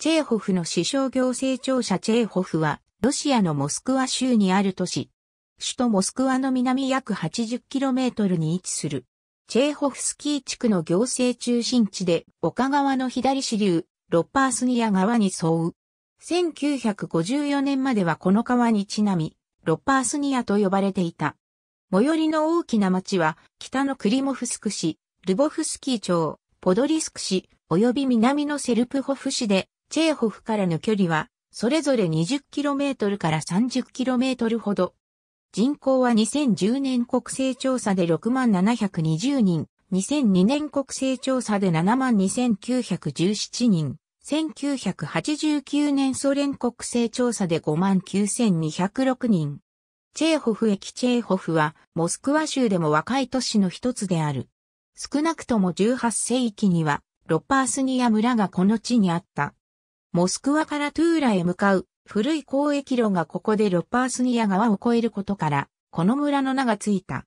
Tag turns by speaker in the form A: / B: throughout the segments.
A: チェーホフの首相行政庁舎チェーホフは、ロシアのモスクワ州にある都市。首都モスクワの南約 80km に位置する。チェーホフスキー地区の行政中心地で、丘川の左支流、ロッパースニア川に沿う。1954年まではこの川にちなみ、ロッパースニアと呼ばれていた。最寄りの大きな町は、北のクリモフスク市、ルボフスキー町、ポドリスク市、及び南のセルプホフ市で、チェーホフからの距離は、それぞれ 20km から 30km ほど。人口は2010年国勢調査で6720人、2002年国勢調査で72917人、1989年ソ連国勢調査で59206人。チェーホフ駅チェーホフは、モスクワ州でも若い都市の一つである。少なくとも18世紀には、ロパースニア村がこの地にあった。モスクワからトゥーラへ向かう古い交易路がここでロパースニア川を越えることから、この村の名がついた。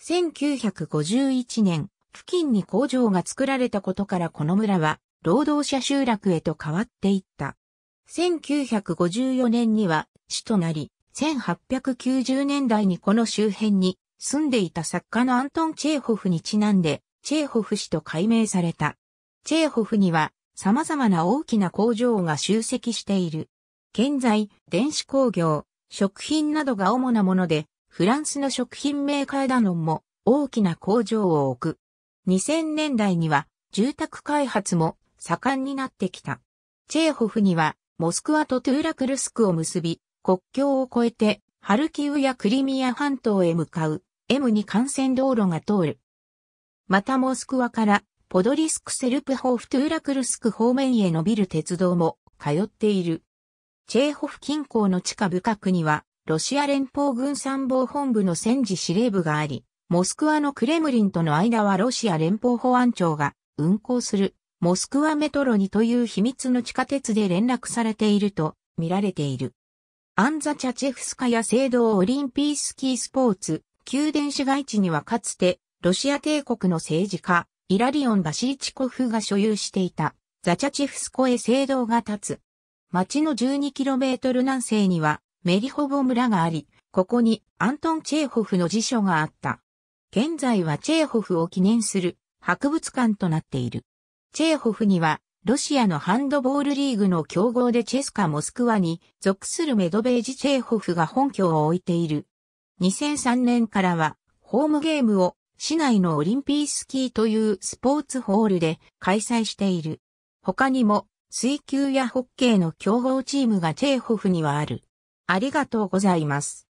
A: 1951年、付近に工場が作られたことからこの村は、労働者集落へと変わっていった。1954年には、市となり、1890年代にこの周辺に住んでいた作家のアントン・チェーホフにちなんで、チェーホフ氏と改名された。チェーホフには様々な大きな工場が集積している。現在、電子工業、食品などが主なもので、フランスの食品メーカーダノンも大きな工場を置く。2000年代には住宅開発も盛んになってきた。チェーホフにはモスクワとトゥーラクルスクを結び、国境を越えてハルキウやクリミア半島へ向かう M2 幹線道路が通る。またモスクワからポドリスクセルプホーフトゥーラクルスク方面へ伸びる鉄道も通っている。チェーホフ近郊の地下部角には、ロシア連邦軍参謀本部の戦時司令部があり、モスクワのクレムリンとの間はロシア連邦保安庁が運行するモスクワメトロニという秘密の地下鉄で連絡されていると見られている。アンザチャチェフスカや聖堂オリンピースキースポーツ、宮殿市街地にはかつてロシア帝国の政治家、イラリオン・バシーチコフが所有していたザチャチフスコへ聖堂が立つ。町の 12km 南西にはメリホボ村があり、ここにアントン・チェーホフの辞書があった。現在はチェーホフを記念する博物館となっている。チェーホフにはロシアのハンドボールリーグの競合でチェスカ・モスクワに属するメドベージ・チェーホフが本拠を置いている。2003年からはホームゲームを市内のオリンピースキーというスポーツホールで開催している。他にも、水球やホッケーの競合チームがチェーホフにはある。ありがとうございます。